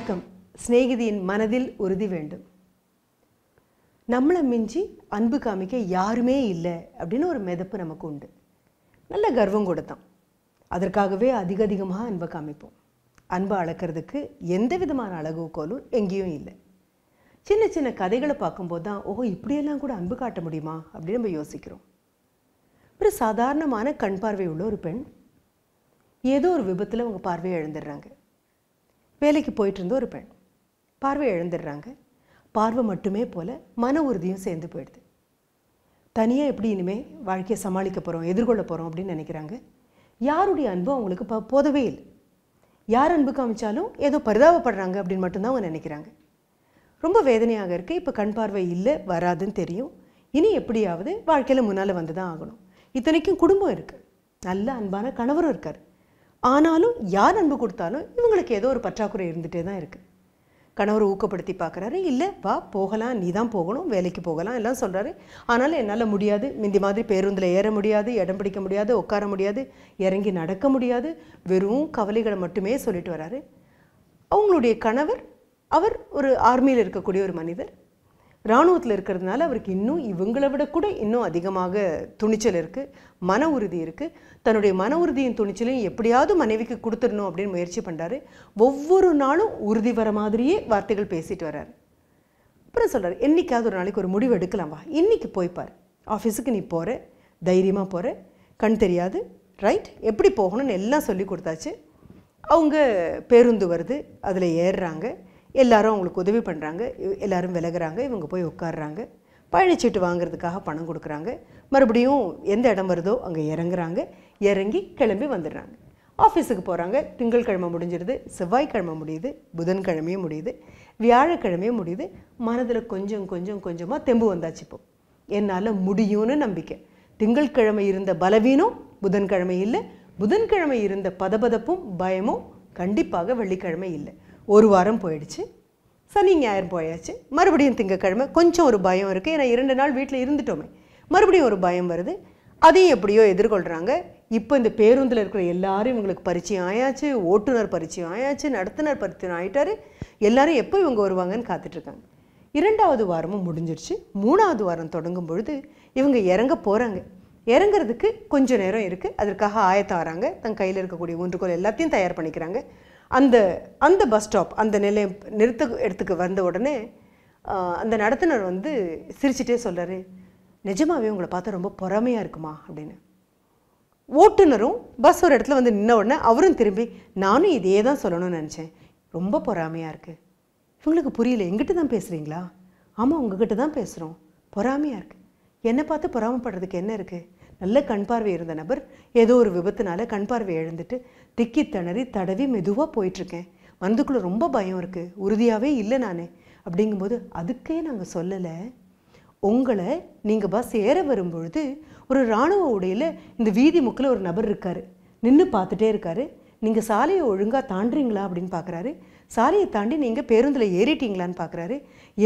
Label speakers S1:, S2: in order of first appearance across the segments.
S1: வணக்கம் சிநேகிதியின் மனதில் உறுதி வேண்டும் நம்மளை மிஞ்சி அன்பு காமிக்க யாருமே இல்லை அப்படின்னு ஒரு மெதப்பு நமக்கு உண்டு நல்ல கர்வம் கூட தான் அதற்காகவே அதிக அதிகமாக அன்பை காமிப்போம் அன்பு அளக்கிறதுக்கு எந்த விதமான கோலும் எங்கேயும் இல்லை சின்ன சின்ன கதைகளை பார்க்கும்போது தான் ஓஹோ இப்படியெல்லாம் கூட அன்பு காட்ட முடியுமா அப்படின்னு நம்ம யோசிக்கிறோம் ஒரு சாதாரணமான கண் பார்வை உள்ள ஒரு பெண் ஏதோ ஒரு விபத்தில் அவங்க பார்வையை எழுந்துடுறாங்க வேலைக்கு போயிட்டு இருந்த ஒரு பெண் பார்வை இழந்துடுறாங்க பார்வை மட்டுமே போல் மன உறுதியும் சேர்ந்து போயிடுது தனியாக எப்படி இனிமேல் வாழ்க்கையை சமாளிக்க போகிறோம் எதிர்கொள்ள போகிறோம் அப்படின்னு நினைக்கிறாங்க யாருடைய அன்பு அவங்களுக்கு ப போதவே இல்லை யார் அன்பு காமிச்சாலும் ஏதோ பரிதாபப்படுறாங்க அப்படின்னு மட்டும்தான் அவங்க நினைக்கிறாங்க ரொம்ப வேதனையாக இருக்குது இப்போ கண் பார்வை இல்லை வராதுன்னு தெரியும் இனி எப்படியாவது வாழ்க்கையில் முன்னால் வந்து தான் ஆகணும் இத்தனைக்கும் குடும்பம் இருக்குது நல்ல அன்பான கணவரும் இருக்கார் ஆனாலும் யார் அன்பு கொடுத்தாலும் இவங்களுக்கு ஏதோ ஒரு பற்றாக்குறை இருந்துகிட்டே தான் இருக்குது கணவர் ஊக்கப்படுத்தி பார்க்குறாரு இல்லை வா போகலாம் நீ தான் போகணும் வேலைக்கு போகலாம் எல்லாம் சொல்கிறாரு ஆனாலும் என்னால் முடியாது மிந்தி மாதிரி பேருந்தில் ஏற முடியாது இடம் பிடிக்க முடியாது உட்கார முடியாது இறங்கி நடக்க முடியாது வெறும் கவலைகளை மட்டுமே சொல்லிட்டு வராரு அவங்களுடைய கணவர் அவர் ஒரு ஆர்மியில் இருக்கக்கூடிய ஒரு மனிதர் இராணுவத்தில் இருக்கிறதுனால அவருக்கு இன்னும் இவங்களை விட கூட இன்னும் அதிகமாக துணிச்சல் இருக்குது மன உறுதி இருக்குது தன்னுடைய மன உறுதியின் துணிச்சலையும் எப்படியாவது மனைவிக்கு கொடுத்துடணும் அப்படின்னு முயற்சி பண்ணுறாரு ஒவ்வொரு நாளும் உறுதி வர மாதிரியே வார்த்தைகள் பேசிட்டு வர்றார் அப்புறம் சொல்கிறார் என்றைக்காவது ஒரு நாளைக்கு ஒரு முடிவு எடுக்கலாம் வா இன்றைக்கி போய்ப்பார் ஆஃபீஸுக்கு நீ போகிற தைரியமாக போகிற கண் தெரியாது ரைட் எப்படி போகணும்னு எல்லாம் சொல்லி கொடுத்தாச்சு அவங்க பேருந்து வருது அதில் ஏறுறாங்க எல்லாரும் அவங்களுக்கு உதவி பண்ணுறாங்க எல்லோரும் விலகிறாங்க இவங்க போய் உட்காடுறாங்க பயணச்சீட்டு வாங்குறதுக்காக பணம் கொடுக்குறாங்க மறுபடியும் எந்த இடம் வருதோ அங்கே இறங்குறாங்க இறங்கி கிளம்பி வந்துடுறாங்க ஆஃபீஸுக்கு போகிறாங்க திங்கள்கிழமை முடிஞ்சிருது செவ்வாய்க்கிழமை முடியுது புதன்கிழமையும் முடியுது வியாழக்கிழமையும் முடியுது மனதில் கொஞ்சம் கொஞ்சம் கொஞ்சமாக தெம்பு வந்தாச்சு இப்போ என்னால் முடியும்னு நம்பிக்கை திங்கள்கிழமை இருந்த பலவீனம் புதன்கிழமை இல்லை புதன்கிழமை இருந்த பதபதப்பும் பயமும் கண்டிப்பாக வெள்ளிக்கிழமை இல்லை ஒரு வாரம் போயிடுச்சு சனி ஞாயிறு போயாச்சு மறுபடியும் திங்கக்கிழமை கொஞ்சம் ஒரு பயம் இருக்குது ஏன்னா இரண்டு நாள் வீட்டில் இருந்துட்டோமே மறுபடியும் ஒரு பயம் வருது அதையும் எப்படியோ எதிர்கொள்கிறாங்க இப்போ இந்த பேருந்தில் இருக்கிற எல்லாரும் இவங்களுக்கு பரிச்சயம் ஆயாச்சு ஓட்டுநர் பரிச்சயம் ஆயாச்சு நடத்துனர் பரிச்சயம் ஆகிட்டாரு எல்லாரும் எப்போ இவங்க வருவாங்கன்னு காத்துட்ருக்காங்க இரண்டாவது வாரமும் முடிஞ்சிருச்சு மூணாவது வாரம் தொடங்கும் பொழுது இவங்க இறங்க போகிறாங்க இறங்குறதுக்கு கொஞ்சம் நேரம் இருக்குது அதற்காக ஆயத்தம் வராங்க தன் கையில் இருக்கக்கூடிய ஒன்றுகோல் எல்லாத்தையும் தயார் பண்ணிக்கிறாங்க அந்த அந்த பஸ் ஸ்டாப் அந்த நிலையம் நிறுத்த இடத்துக்கு வந்த உடனே அந்த நடத்துனர் வந்து சிரிச்சிட்டே சொல்கிறாரு நிஜமாகவே உங்களை பார்த்தா ரொம்ப பொறாமையாக இருக்குமா அப்படின்னு ஓட்டுநரும் பஸ் ஒரு இடத்துல வந்து நின்ன உடனே அவரும் திரும்பி நானும் இதையே தான் சொல்லணும்னு நினச்சேன் ரொம்ப பொறாமையாக இருக்குது இவங்களுக்கு புரியல எங்கிட்ட தான் பேசுகிறீங்களா ஆமாம் உங்ககிட்ட தான் பேசுகிறோம் பொறாமையாக இருக்குது என்னை பார்த்து பொறாமப்படுறதுக்கு என்ன இருக்குது நல்ல கண் பார்வை இருந்த நபர் ஏதோ ஒரு விபத்துனால கண் பார்வை எழுந்துட்டு திக்கி திணறி தடவி மெதுவாக போயிட்டுருக்கேன் மனதுக்குள்ளே ரொம்ப பயம் இருக்குது உறுதியாகவே இல்லை நான் அப்படிங்கும்போது அதுக்கே நாங்கள் சொல்லலை உங்களை நீங்கள் பஸ் ஏற வரும்பொழுது ஒரு இராணுவ உடையில் இந்த வீதி முக்கில் ஒரு நபர் இருக்கார் நின்று பார்த்துட்டே இருக்கார் நீங்கள் சாலையை ஒழுங்காக தாண்டுறீங்களா அப்படின்னு பார்க்குறாரு சாலையை தாண்டி நீங்கள் பேருந்தில் ஏறிட்டீங்களான்னு பார்க்குறாரு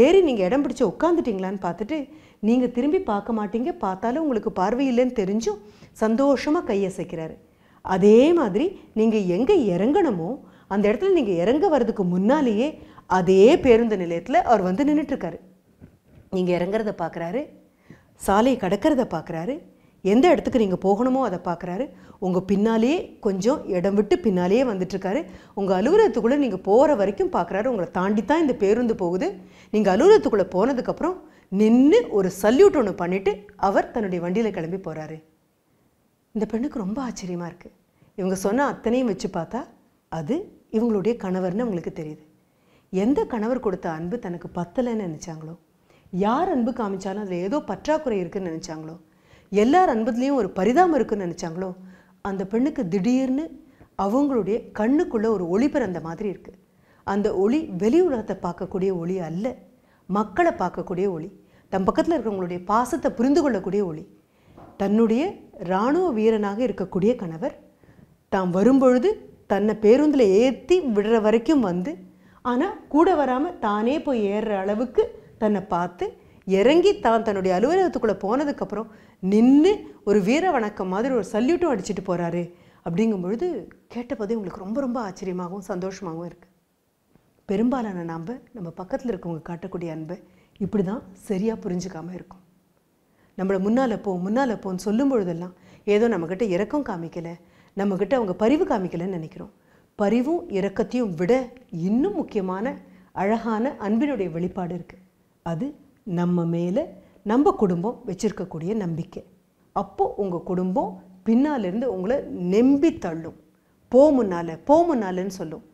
S1: ஏறி நீங்கள் இடம் பிடிச்சி உட்காந்துட்டிங்களான்னு பார்த்துட்டு நீங்கள் திரும்பி பார்க்க மாட்டீங்க பார்த்தாலும் உங்களுக்கு பார்வை இல்லைன்னு தெரிஞ்சும் சந்தோஷமாக கையசைக்கிறாரு அதே மாதிரி நீங்கள் எங்கே இறங்கணுமோ அந்த இடத்துல நீங்கள் இறங்க வர்றதுக்கு முன்னாலேயே அதே பேருந்து நிலையத்தில் அவர் வந்து நின்றுட்டுருக்காரு நீங்கள் இறங்குறத பார்க்குறாரு சாலையை கடக்கிறத பார்க்குறாரு எந்த இடத்துக்கு நீங்கள் போகணுமோ அதை பார்க்குறாரு உங்கள் பின்னாலேயே கொஞ்சம் இடம் விட்டு பின்னாலேயே வந்துட்டுருக்காரு உங்கள் அலுவலகத்துக்குள்ளே நீங்கள் போகிற வரைக்கும் பார்க்குறாரு உங்களை தாண்டி தான் இந்த பேருந்து போகுது நீங்கள் அலுவலகத்துக்குள்ளே போனதுக்கப்புறம் நின்று ஒரு சல்யூட் ஒன்று பண்ணிவிட்டு அவர் தன்னுடைய வண்டியில் கிளம்பி போகிறாரு இந்த பெண்ணுக்கு ரொம்ப ஆச்சரியமாக இருக்குது இவங்க சொன்ன அத்தனையும் வச்சு பார்த்தா அது இவங்களுடைய கணவர்னு அவங்களுக்கு தெரியுது எந்த கணவர் கொடுத்த அன்பு தனக்கு பத்தலைன்னு நினச்சாங்களோ யார் அன்பு காமிச்சாலும் அதில் ஏதோ பற்றாக்குறை இருக்குதுன்னு நினச்சாங்களோ எல்லார் அன்புலேயும் ஒரு பரிதாபம் இருக்குதுன்னு நினச்சாங்களோ அந்த பெண்ணுக்கு திடீர்னு அவங்களுடைய கண்ணுக்குள்ளே ஒரு ஒளி பிறந்த மாதிரி இருக்குது அந்த ஒளி வெளி உலகத்தை பார்க்கக்கூடிய ஒளி அல்ல மக்களை பார்க்கக்கூடிய ஒளி தம் பக்கத்தில் இருக்கிறவங்களுடைய பாசத்தை புரிந்து கொள்ளக்கூடிய ஒளி தன்னுடைய இராணுவ வீரனாக இருக்கக்கூடிய கணவர் தாம் வரும்பொழுது தன்னை பேருந்தில் ஏற்றி விடுற வரைக்கும் வந்து ஆனால் கூட வராமல் தானே போய் ஏறுற அளவுக்கு தன்னை பார்த்து இறங்கி தான் தன்னுடைய அலுவலகத்துக்குள்ளே போனதுக்கப்புறம் நின்று ஒரு வீர வணக்கம் மாதிரி ஒரு சல்யூட்டும் அடிச்சுட்டு போகிறாரு அப்படிங்கும்பொழுது கேட்டபோதே உங்களுக்கு ரொம்ப ரொம்ப ஆச்சரியமாகவும் சந்தோஷமாகவும் இருக்குது பெரும்பாலான நாம் நம்ம பக்கத்தில் இருக்கவங்க காட்டக்கூடிய அன்பை இப்படி தான் சரியாக புரிஞ்சுக்காமல் இருக்கும் நம்மளை முன்னால் போ முன்னால் போன்னு சொல்லும் பொழுதெல்லாம் ஏதோ நம்மக்கிட்ட இறக்கம் காமிக்கலை நம்மக்கிட்ட அவங்க பரிவு காமிக்கலைன்னு நினைக்கிறோம் பரிவும் இறக்கத்தையும் விட இன்னும் முக்கியமான அழகான அன்பினுடைய வெளிப்பாடு இருக்குது அது நம்ம மேலே நம்ம குடும்பம் வச்சுருக்கக்கூடிய நம்பிக்கை அப்போது உங்கள் குடும்பம் பின்னாலேருந்து உங்களை நெம்பி தள்ளும் போ முன்னால் போ முன்னாலன்னு சொல்லும்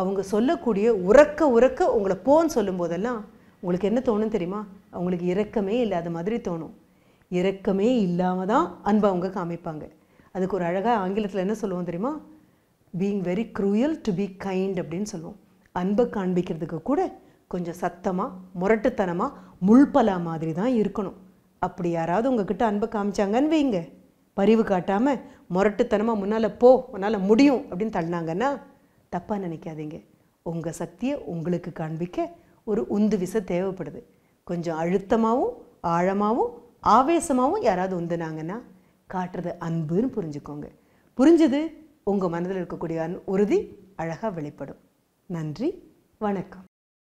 S1: அவங்க சொல்லக்கூடிய உறக்க உறக்க உங்களை போன்னு சொல்லும்போதெல்லாம் உங்களுக்கு என்ன தோணும் தெரியுமா அவங்களுக்கு இரக்கமே இல்லாத மாதிரி தோணும் இரக்கமே இல்லாமல் தான் அன்பை அவங்க காமிப்பாங்க அதுக்கு ஒரு அழகாக ஆங்கிலத்தில் என்ன சொல்லுவோம் தெரியுமா being very cruel to be kind அப்படின்னு சொல்லுவோம் அன்பை காண்பிக்கிறதுக்கு கூட கொஞ்சம் சத்தமாக முரட்டுத்தனமாக முள்பலா மாதிரி தான் இருக்கணும் அப்படி யாராவது உங்ககிட்ட அன்பை காமிச்சாங்கன்னு வைங்க பரிவு காட்டாமல் முரட்டுத்தனமாக முன்னால் போ உன்னால் முடியும் அப்படின்னு தள்ளினாங்கன்னா தப்பாக நினைக்காதீங்க உங்கள் சக்தியை உங்களுக்கு காண்பிக்க ஒரு உந்து விசை தேவைப்படுது கொஞ்சம் அழுத்தமாகவும் ஆழமாகவும் ஆவேசமாகவும் யாராவது உந்துனாங்கன்னா காட்டுறது அன்புன்னு புரிஞ்சுக்கோங்க புரிஞ்சது உங்கள் மனதில் இருக்கக்கூடிய உறுதி அழகாக வெளிப்படும் நன்றி வணக்கம்